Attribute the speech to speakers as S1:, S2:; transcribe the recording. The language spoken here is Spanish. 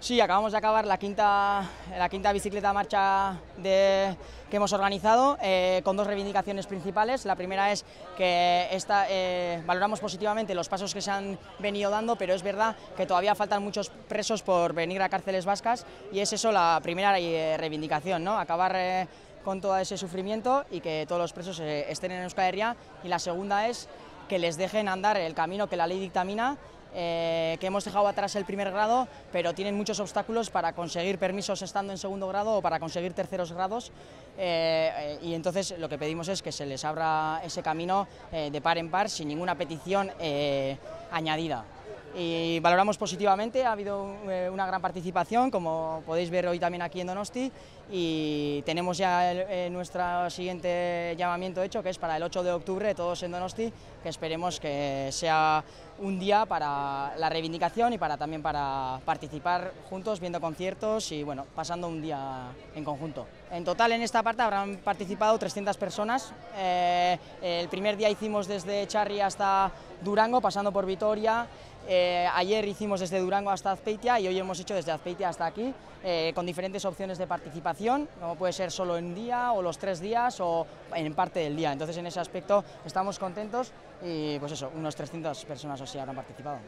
S1: Sí, acabamos de acabar la quinta, la quinta bicicleta marcha que hemos organizado eh, con dos reivindicaciones principales. La primera es que eh, valoramos positivamente los pasos que se han venido dando, pero es verdad que todavía faltan muchos presos por venir a cárceles vascas y es eso la primera eh, reivindicación, ¿no? acabar con todo ese sufrimiento y que todos los presos estén en Euskal Y la segunda es que les dejen andar el camino que la ley dictamina eh, que hemos dejado atrás el primer grado, pero tienen muchos obstáculos para conseguir permisos estando en segundo grado o para conseguir terceros grados. Eh, eh, y entonces lo que pedimos es que se les abra ese camino de par en par sin ninguna petición añadida y valoramos positivamente, ha habido eh, una gran participación, como podéis ver hoy también aquí en Donosti, y tenemos ya eh, nuestro siguiente llamamiento hecho, que es para el 8 de octubre, todos en Donosti, que esperemos que sea un día para la reivindicación y para también para participar juntos, viendo conciertos y bueno, pasando un día en conjunto. En total en esta parte habrán participado 300 personas. Eh, el primer día hicimos desde Charri hasta Durango, pasando por Vitoria, eh, ayer hicimos desde Durango hasta Azpeitia y hoy hemos hecho desde Azpeitia hasta aquí, eh, con diferentes opciones de participación, como puede ser solo en día o los tres días o en parte del día. Entonces, en ese aspecto estamos contentos y, pues eso, unos 300 personas o así habrán participado.